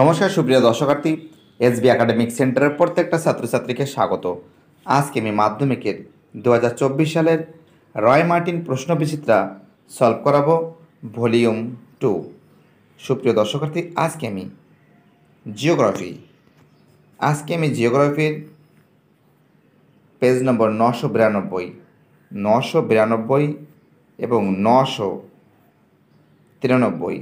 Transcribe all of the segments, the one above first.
নমস্কার সুপ্রিয় দর্শকার্থী SB academic সেন্টারের প্রত্যেকটা ছাত্রছাত্রীকে স্বাগত আজকে আমি মাধ্যমিকের দু সালের রয় মার্টিন প্রশ্নবিচিত্রা সলভ করাবো ভলিউম টু সুপ্রিয় দর্শকার্থী আজকে আমি জিওগ্রাফি আজকে আমি জিওগ্রাফির পেজ নম্বর নশো বিরানব্বই নশো বিরানব্বই এবং নশো তিরানব্বই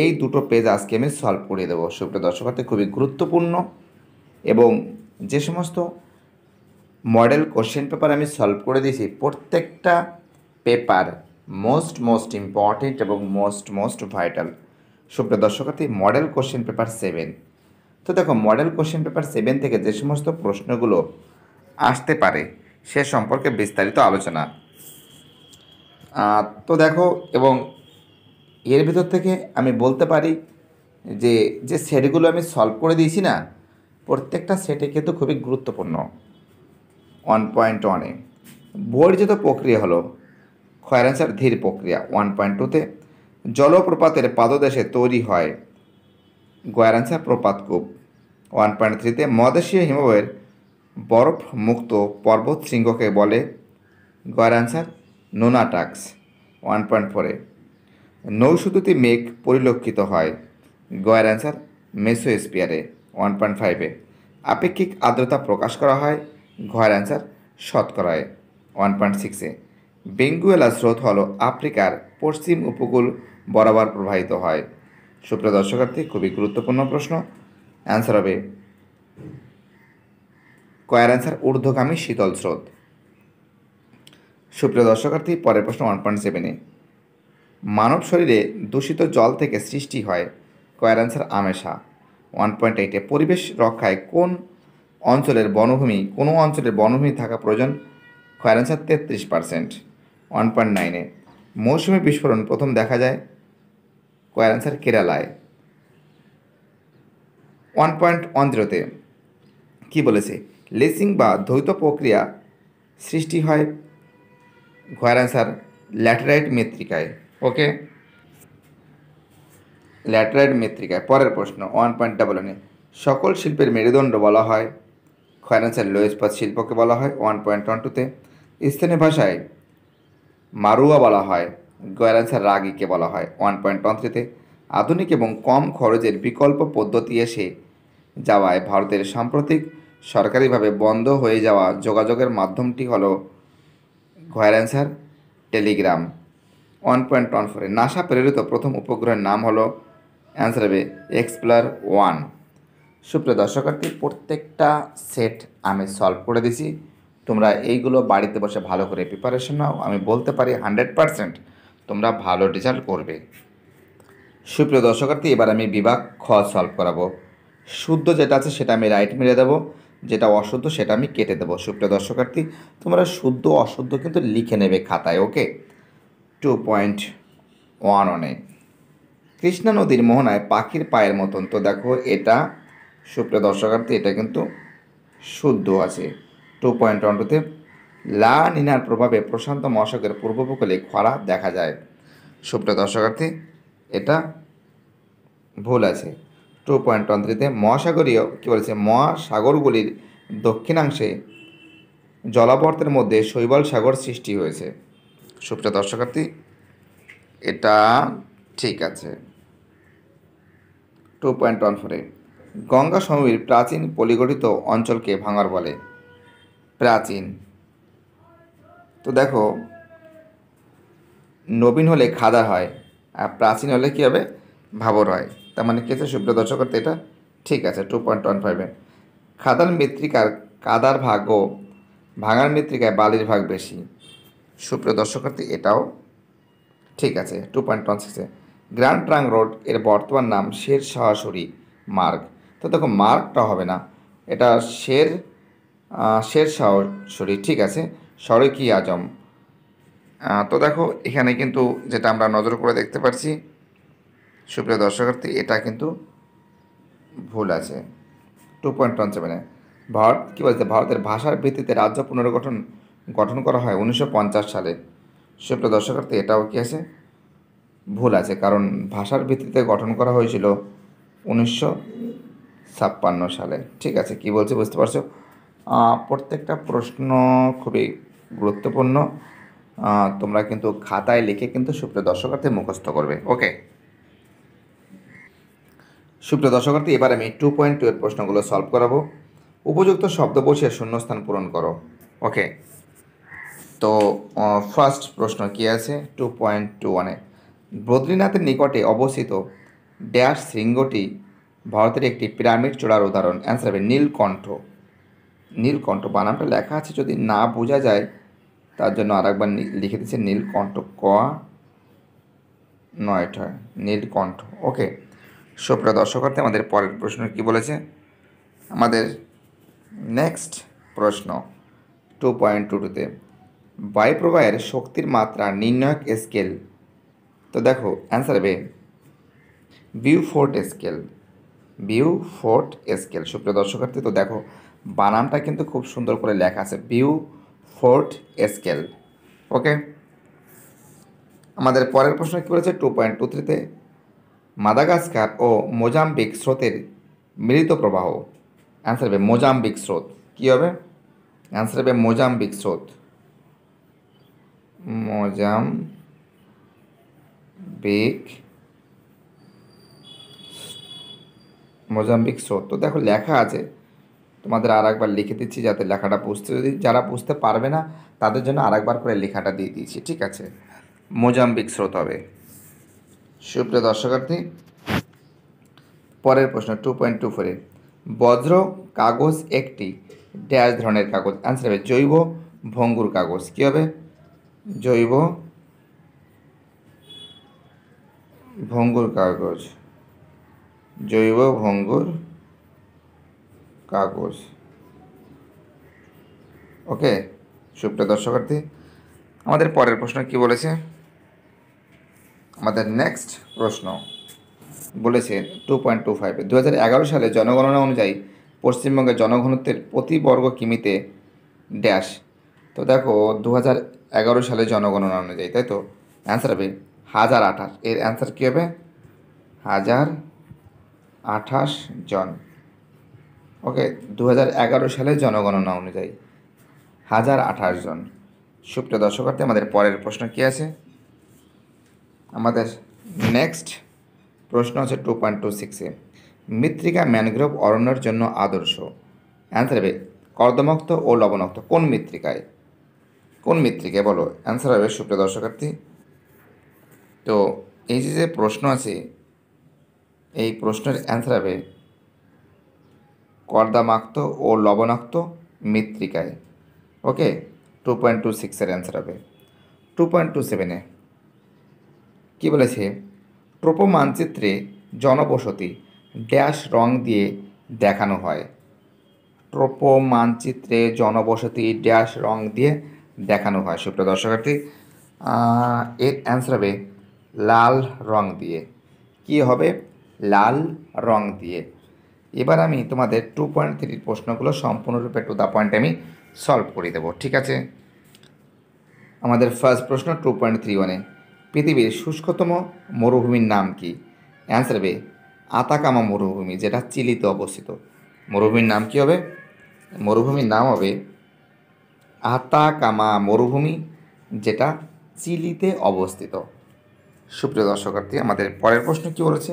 এই দুটো পেজ আজকে আমি সলভ করে দেবো সুপ্রিয় দর্শকার্থে খুবই গুরুত্বপূর্ণ এবং যে সমস্ত মডেল কোশ্চেন পেপার আমি সলভ করে দিয়েছি প্রত্যেকটা পেপার মোস্ট মোস্ট ইম্পর্টেন্ট এবং মোস্ট মোস্ট ভাইটাল সুপ্রিয় দর্শকার্থী মডেল কোশ্চেন পেপার সেভেন তো দেখো মডেল কোশ্চেন পেপার সেভেন থেকে যে সমস্ত প্রশ্নগুলো আসতে পারে সে সম্পর্কে বিস্তারিত আলোচনা তো দেখো এবং এর ভিতর থেকে আমি বলতে পারি যে যে সেটগুলো আমি সলভ করে দিয়েছি না প্রত্যেকটা সেটে কিন্তু খুবই গুরুত্বপূর্ণ ওয়ান পয়েন্ট ওয়ানে বর্জিত প্রক্রিয়া হলো ক্ষয়ের ধীর প্রক্রিয়া ওয়ান পয়েন্ট টুতে জলপ্রপাতের পাদদেশে তৈরি হয় গয়ার প্রপাত প্রপাতকূপ ওয়ান পয়েন্ট থ্রিতে মদেশীয় হিমবাহের বরফ মুক্ত পর্বত শৃঙ্গকে বলে গয়ার নোনাটাক্স ওয়ান পয়েন্ট ফোরে নৌসুদুতি মেঘ পরিলক্ষিত হয় গয়ার অ্যান্সার মেসোস্পিয়ারে ওয়ান পয়েন্ট ফাইভে আপেক্ষিক আর্দ্রতা প্রকাশ করা হয় ঘয়ের অ্যান্সার শতকরায় ওয়ান পয়েন্ট সিক্সে বেঙ্গুয়েলা স্রোত হল আফ্রিকার পশ্চিম উপকূল বরাবর প্রবাহিত হয় সুপ্রিয় দর্শকার্থী খুবই গুরুত্বপূর্ণ প্রশ্ন অ্যান্সার হবে কয়ের অ্যান্সার ঊর্ধ্বগামী শীতল স্রোত সুপ্রিয় দর্শকার্থী পরের প্রশ্ন ওয়ান পয়েন্ট সেভেনে মানব শরীরে দূষিত জল থেকে সৃষ্টি হয় কয়ার অ্যান্সার আমেশা ওয়ান পয়েন্ট এইটে পরিবেশ রক্ষায় কোন অঞ্চলের বনভূমি কোনো অঞ্চলের বনভূমি থাকা প্রয়োজন কয়ার অ্যান্সার তেত্রিশ পার্সেন্ট ওয়ান পয়েন্ট নাইনে মৌসুমি বিস্ফোরণ প্রথম দেখা যায় কয়ার অ্যান্সার কেরালায় ওয়ান পয়েন্ট ওয়ান জিরোতে কী বলেছে লেসিং বা দ্বৈত প্রক্রিয়া সৃষ্টি হয় ঘয়ের অ্যান্সার ল্যাটেরাইট মেত্রিকায় ওকে ল্যাটেরাইট মৃত্তিকায় পরের প্রশ্ন ওয়ান পয়েন্ট ডাবল ওয়ানে সকল শিল্পের মেরুদণ্ড বলা হয় খয়রান্সের লোয়েস্পাত শিল্পকে বলা হয় ওয়ান পয়েন্ট ওয়ান টুতে স্থানীয় ভাষায় মারুয়া বলা হয় গয়ারান্সার রাগিকে বলা হয় ওয়ান পয়েন্ট ওয়ান থ্রিতে আধুনিক এবং কম খরচের বিকল্প পদ্ধতি এসে যাওয়ায় ভারতের সাম্প্রতিক সরকারিভাবে বন্ধ হয়ে যাওয়া যোগাযোগের মাধ্যমটি হল ঘয়ের টেলিগ্রাম ওয়ান পয়েন্ট ওয়ান ফোরে নাসা প্রেরিত প্রথম উপগ্রহের নাম হলো অ্যান্সার হবে এক্সপ্লার ওয়ান সুপ্রিয় দর্শকার্থী প্রত্যেকটা সেট আমি সলভ করে দিছি তোমরা এইগুলো বাড়িতে বসে ভালো করে প্রিপারেশন নাও আমি বলতে পারি হান্ড্রেড পারসেন্ট তোমরা ভালো রেজাল্ট করবে সুপ্রিয় দর্শকার্থী এবার আমি বিভাগ খ সলভ করাবো শুদ্ধ যেটা আছে সেটা আমি রাইট মেরে দেবো যেটা অশুদ্ধ সেটা আমি কেটে দেবো সুপ্রিয় দর্শকার্থী তোমরা শুদ্ধ অশুদ্ধ কিন্তু লিখে নেবে খাতায় okay two point one Krishna নদীর মোহনায় পাখির পায়ের মতন তো দেখো এটা সুপ্রিয় দর্শকার্থী এটা কিন্তু শুদ্ধ আছে টু পয়েন্ট ওয়ান টুতে লা নিনার প্রভাবে প্রশান্ত মহাসাগরের পূর্ব উপকূলে খরা দেখা যায় সুপ্রিয় দর্শকার্থী এটা ভুল আছে টু পয়েন্ট ওয়ান থ্রিতে মহাসাগরীয় কী বলেছে মহাসাগরগুলির দক্ষিণাংশে জলাবর্তের মধ্যে শৈবাল সাগর সৃষ্টি হয়েছে সুপ্রিয় দর্শকার্থী এটা ঠিক আছে টু পয়েন্ট ওয়ান ফোরে গঙ্গা সমীর প্রাচীন পলিগঠিত অঞ্চলকে ভাঙার বলে প্রাচীন তো দেখো নবীন হলে খাদা হয় আর প্রাচীন হলে কী হবে ভাবর হয় তার মানে কেছে সুপ্রিয় দর্শকার্থী এটা ঠিক আছে টু পয়েন্ট ওয়ান ফাইভে খাদার মৃত্তিকার কাদার ভাগ ও ভাঙার মৃত্তিকায় বালির ভাগ বেশি সুপ্রিয় দর্শকার্থী এটাও ঠিক আছে টু পয়েন্ট ওয়ান সিক্সে গ্র্যান্ড ট্রাং রোড এর বর্তমান নাম শের সরাসরি মার্গ তো দেখো মার্গটা হবে না এটা শের শের সরাসরি ঠিক আছে সড়কি আজম তো দেখো এখানে কিন্তু যেটা আমরা নজর করে দেখতে পারছি সুপ্রিয় দর্শকার্থী এটা কিন্তু ভুল আছে টু পয়েন্ট ওয়ান সেভেনে ভারত কী বলছে ভারতের ভাষার ভিত্তিতে রাজ্য পুনর্গঠন গঠন করা হয় উনিশশো সালে সুপ্রিয় দর্শকার্থে এটাও কি আছে ভুল আছে কারণ ভাষার ভিত্তিতে গঠন করা হয়েছিল উনিশশো ছাপ্পান্ন সালে ঠিক আছে কি বলছে বুঝতে পারছো প্রত্যেকটা প্রশ্ন খুবই গুরুত্বপূর্ণ তোমরা কিন্তু খাতায় লিখে কিন্তু সুপ্রিয় দর্শকার্থে মুখস্থ করবে ওকে সুপ্রিয় দর্শকার্থী এবার আমি টু পয়েন্ট টু এর প্রশ্নগুলো সলভ করাবো উপযুক্ত শব্দ বসিয়ে শূন্যস্থান পূরণ করো ওকে তো ফার্স্ট প্রশ্ন কি আছে টু পয়েন্ট টু ওয়ানে বদ্রীনাথের নিকটে অবস্থিত ড্যাশ শৃঙ্গটি ভারতের একটি পিরামিড চূড়ার উদাহরণ অ্যান্সার হবে নীলকণ্ঠ নীলকণ্ঠ বানানটা লেখা আছে যদি না বোঝা যায় তার জন্য আর একবার লিখে দিচ্ছে নীলকণ্ঠ ক নয়টা নীলকণ্ঠ ওকে সুপ্রিয় দর্শকার্থে আমাদের পরের প্রশ্ন কি বলেছে আমাদের নেক্সট প্রশ্ন টু পয়েন্ট টু টুতে বায়ুপ্রবাহের শক্তির মাত্রা নির্ণায়ক স্কেল তো দেখো অ্যান্সার বে Beaufort scale Beaufort scale সুপ্রিয় দর্শকার্থী তো দেখো বানানটা কিন্তু খুব সুন্দর করে লেখা আছে বিউ ফোর্ট স্কেল ওকে আমাদের পরের প্রশ্ন কী বলেছে টু পয়েন্ট টু থ্রিতে মাদাগাস্কার ও মোজাম্বিক স্রোতের মিলিত প্রবাহ অ্যান্সার হবে মোজাম্বিক স্রোত কী হবে অ্যান্সার হবে মোজাম্বিক স্রোত মোজাম বেক মোজাম্বিক স্রোত তো দেখো লেখা আছে তোমাদের আর একবার লিখে দিচ্ছি যাতে লেখাটা বুঝতে যদি যারা বুঝতে পারবে না তাদের জন্য আর একবার করে লেখাটা দিয়ে দিয়েছি ঠিক আছে মোজাম্বিক স্রোত হবে সুপ্রিয় দর্শকার্থী পরের প্রশ্ন টু পয়েন্ট টু ফোরে বজ্র কাগজ একটি ড্যাশ ধরনের কাগজ অ্যান্সার হবে জৈব ভঙ্গুর কাগজ কী হবে জৈব ভঙ্গুর কাগজ জৈব ভঙ্গুর কাগজ ওকে সুপ্রিয় দর্শকার্থী আমাদের পরের প্রশ্ন কি বলেছে আমাদের নেক্সট প্রশ্ন বলেছে টু পয়েন্ট টু ফাইভে দু হাজার সালে জনগণনা অনুযায়ী পশ্চিমবঙ্গের জনঘনত্বের প্রতি বর্গ কিমিতে ড্যাশ তো দেখো দু এগারো সালে জনগণনা অনুযায়ী তাই তো অ্যান্সার হবে হাজার আঠাশ এর অ্যান্সার কী হবে হাজার আঠাশ জন ওকে দু সালে জনগণনা অনুযায়ী হাজার আঠাশ জন সুপ্রিয় দর্শকার্থী আমাদের পরের প্রশ্ন কী আছে আমাদের নেক্সট প্রশ্ন আছে টু পয়েন্ট টু সিক্সে মৃত্তিকা ম্যানগ্রোভ অরণ্যের জন্য আদর্শ অ্যান্সার হবে কর্দমাক্ত ও লবণক্ত কোন মৃত্তিকায় কোন মিত্রিকে বলো অ্যান্সার হবে সুপ্রিয় দর্শকার্থী তো এই যে যে প্রশ্ন আছে এই প্রশ্নের অ্যান্সার হবে কর্দামাক্ত ও লবণাক্ত মৃত্তিকায় ওকে টু পয়েন্ট টু সিক্সের অ্যান্সার হবে টু পয়েন্ট টু সেভেনে কী বলেছে ট্রোপো মানচিত্রে জনবসতি ড্যাশ রং দিয়ে দেখানো হয় ট্রোপো মানচিত্রে জনবসতি ড্যাশ রং দিয়ে দেখানো হয় সুপ্রিয় দর্শকার্থী এর অ্যান্সার হবে লাল রং দিয়ে কি হবে লাল রং দিয়ে এবার আমি তোমাদের টু পয়েন্ট থ্রির প্রশ্নগুলো সম্পূর্ণরূপে টু দ্য পয়েন্ট আমি সলভ করে দেবো ঠিক আছে আমাদের ফার্স্ট প্রশ্ন টু পয়েন্ট থ্রি ওয়ানে পৃথিবীর শুষ্কতম মরুভূমির নাম কি অ্যান্সার হবে আতাকামা মরুভূমি যেটা চিলিতে অবস্থিত মরুভূমির নাম কি হবে মরুভূমির নাম হবে আতাকামা মরুভূমি যেটা চিলিতে অবস্থিত সুপ্রিয় দর্শকার্থী আমাদের পরের প্রশ্ন কি বলেছে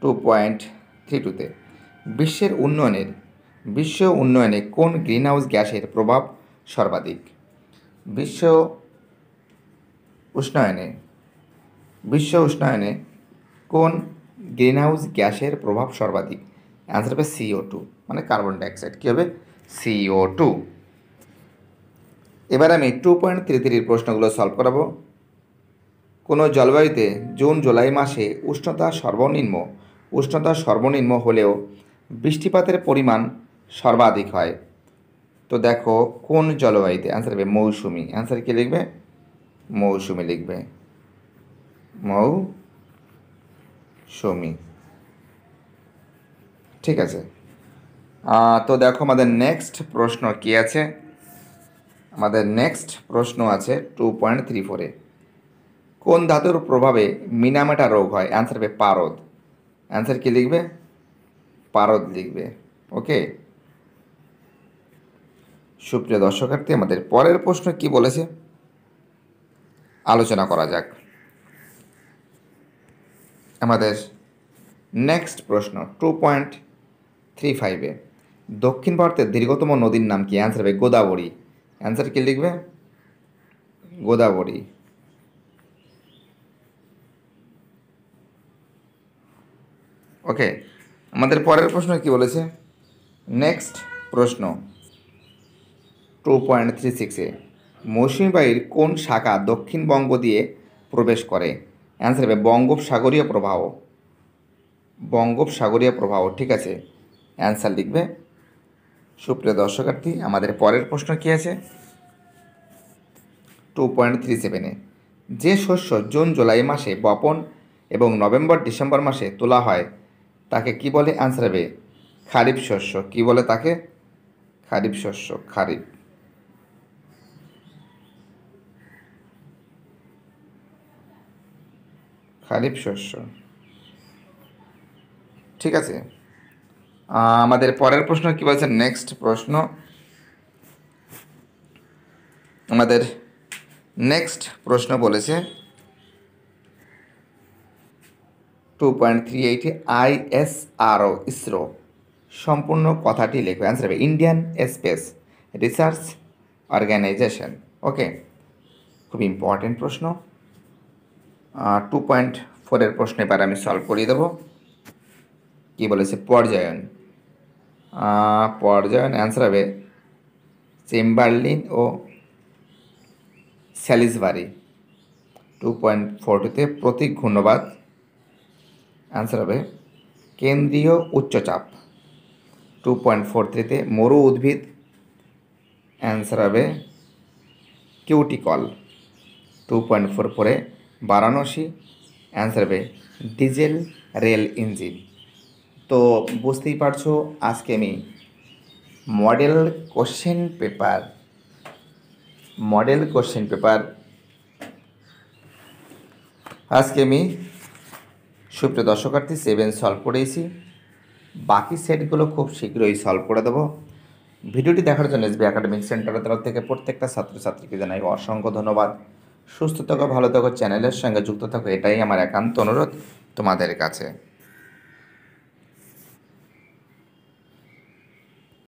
টু পয়েন্ট থ্রি টুতে বিশ্বের উন্নয়নের বিশ্ব উন্নয়নে কোন গ্রিনহাউস গ্যাসের প্রভাব সর্বাধিক বিশ্ব উষ্ণায়নে বিশ্ব উষ্ণায়নে কোন গ্রিনহাউস গ্যাসের প্রভাব সর্বাধিক অ্যান্সার হবে সিও টু মানে কার্বন ডাইঅক্সাইড কী হবে সিও টু এবার আমি টু পয়েন্ট থ্রি থ্রির প্রশ্নগুলো সলভ করাব কোনো জলবায়ুতে জুন জুলাই মাসে উষ্ণতা সর্বনিম্ন উষ্ণতা সর্বনিম্ন হলেও বৃষ্টিপাতের পরিমাণ সর্বাধিক হয় তো দেখো কোন জলবায়ুতে অ্যান্সার হবে মৌসুমি অ্যান্সার কী লিখবে মৌসুমি লিখবে মৌসুমি ঠিক আছে তো দেখো আমাদের নেক্সট প্রশ্ন কী আছে আমাদের নেক্সট প্রশ্ন আছে টু পয়েন্ট থ্রি ফোরে কোন ধাতুর প্রভাবে মিনামেটা রোগ হয় অ্যান্সার হবে পারদ অ্যান্সার কি লিখবে পারদ লিখবে ওকে সুপ্রিয় দর্শকার্থী আমাদের পরের প্রশ্ন কি বলেছে আলোচনা করা যাক আমাদের নেক্সট প্রশ্ন টু পয়েন্ট থ্রি ফাইভে দক্ষিণ ভারতের দীর্ঘতম নদীর নাম কি অ্যান্সার হবে গোদাবরী অ্যান্সার কী লিখবে গোদাবরী ওকে আমাদের পরের প্রশ্ন কি বলেছে নেক্সট প্রশ্ন টু পয়েন্ট থ্রি সিক্সে মৌসুমীবায়ুর কোন শাখা দক্ষিণবঙ্গ দিয়ে প্রবেশ করে অ্যান্সার হবে বঙ্গোপসাগরীয় প্রবাহ বঙ্গোপসাগরীয় প্রবাহ ঠিক আছে অ্যান্সার লিখবে সুপ্রিয় দর্শকার্থী আমাদের পরের প্রশ্ন কী আছে টু পয়েন্ট থ্রি সেভেনে যে শস্য জুন জুলাই মাসে বপন এবং নভেম্বর ডিসেম্বর মাসে তোলা হয় তাকে কি বলে আনসার হবে খারিফ শস্য কি বলে তাকে খারিফ শস্য খারিফ খারিফ শস্য ঠিক আছে আমাদের পরের প্রশ্ন কি বলছে নেক্সট প্রশ্ন আমাদের নেক্সট প্রশ্ন বলেছে টু পয়েন্ট থ্রি আর আইএসআরও ইসরো সম্পূর্ণ কথাটি লিখবে অ্যান্সার হবে Indian Space Research Organisation okay খুব ইম্পর্টেন্ট প্রশ্ন টু পয়েন্ট ফোরের প্রশ্ন এবার আমি সলভ করিয়ে দেবো কী বলেছে পর্যায়ন পর্যায়ন অ্যান্সার হবে চেম্বারলিন ও স্যালিসবারি টু পয়েন্ট ফোর টুতে প্রতীক ঘূর্ণবাদ অ্যান্সার হবে কেন্দ্রীয় উচ্চচাপ টু পয়েন্ট ফোর থ্রিতে মরু উদ্ভিদ অ্যান্সার হবে কিউটিকল টু পয়েন্ট ফোর ফোরে বারাণসী অ্যান্সার হবে ডিজেল রেল ইঞ্জিন তো বুঝতেই পারছো আজকে আমি model question paper model question paper আজকে আমি সুপ্রিয় দর্শকার্থী সেভেন সলভ করেছি বাকি সেটগুলো খুব শীঘ্রই সলভ করে দেবো ভিডিওটি দেখার জন্য এসবি একাডেমিক সেন্টারের তরফ থেকে প্রত্যেকটা ছাত্রছাত্রীকে জানাই অসংখ্য ধন্যবাদ সুস্থ থাকো ভালো থাকো চ্যানেলের সঙ্গে যুক্ত থাকো এটাই আমার একান্ত অনুরোধ তোমাদের কাছে